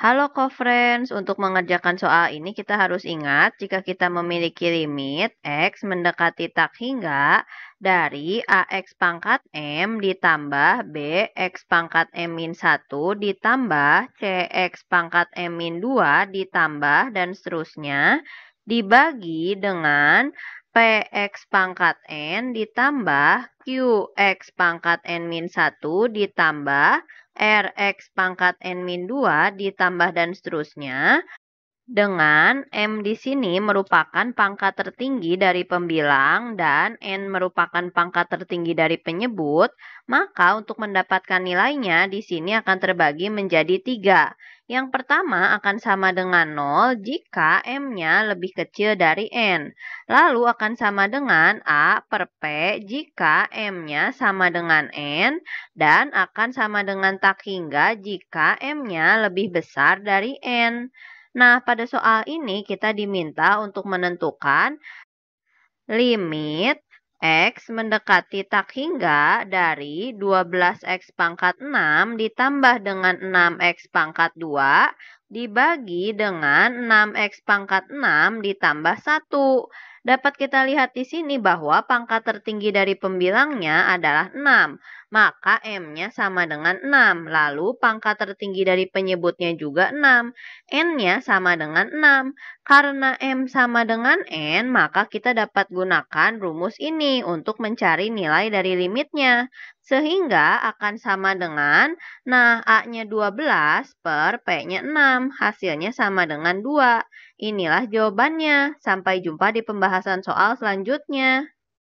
Halo co-friends, untuk mengerjakan soal ini kita harus ingat jika kita memiliki limit X mendekati tak hingga dari AX pangkat M ditambah BX pangkat M min 1 ditambah CX pangkat M min 2 ditambah dan seterusnya dibagi dengan PX pangkat N ditambah QX pangkat N min 1 ditambah Rx pangkat N-2 ditambah dan seterusnya dengan M di sini merupakan pangkat tertinggi dari pembilang dan N merupakan pangkat tertinggi dari penyebut, maka untuk mendapatkan nilainya di sini akan terbagi menjadi tiga. Yang pertama akan sama dengan 0 jika M-nya lebih kecil dari N. Lalu akan sama dengan A per P jika M-nya sama dengan N. Dan akan sama dengan tak hingga jika M-nya lebih besar dari N. Nah, pada soal ini kita diminta untuk menentukan limit X mendekati tak hingga dari 12X pangkat 6 ditambah dengan 6X pangkat 2 dibagi dengan 6x pangkat 6 ditambah 1. Dapat kita lihat di sini bahwa pangkat tertinggi dari pembilangnya adalah 6, maka M-nya sama dengan 6. Lalu pangkat tertinggi dari penyebutnya juga 6, N-nya sama dengan 6. Karena M sama dengan N, maka kita dapat gunakan rumus ini untuk mencari nilai dari limitnya. Sehingga akan sama dengan, nah A-nya 12 per P-nya 6, hasilnya sama dengan 2. Inilah jawabannya, sampai jumpa di pembahasan soal selanjutnya.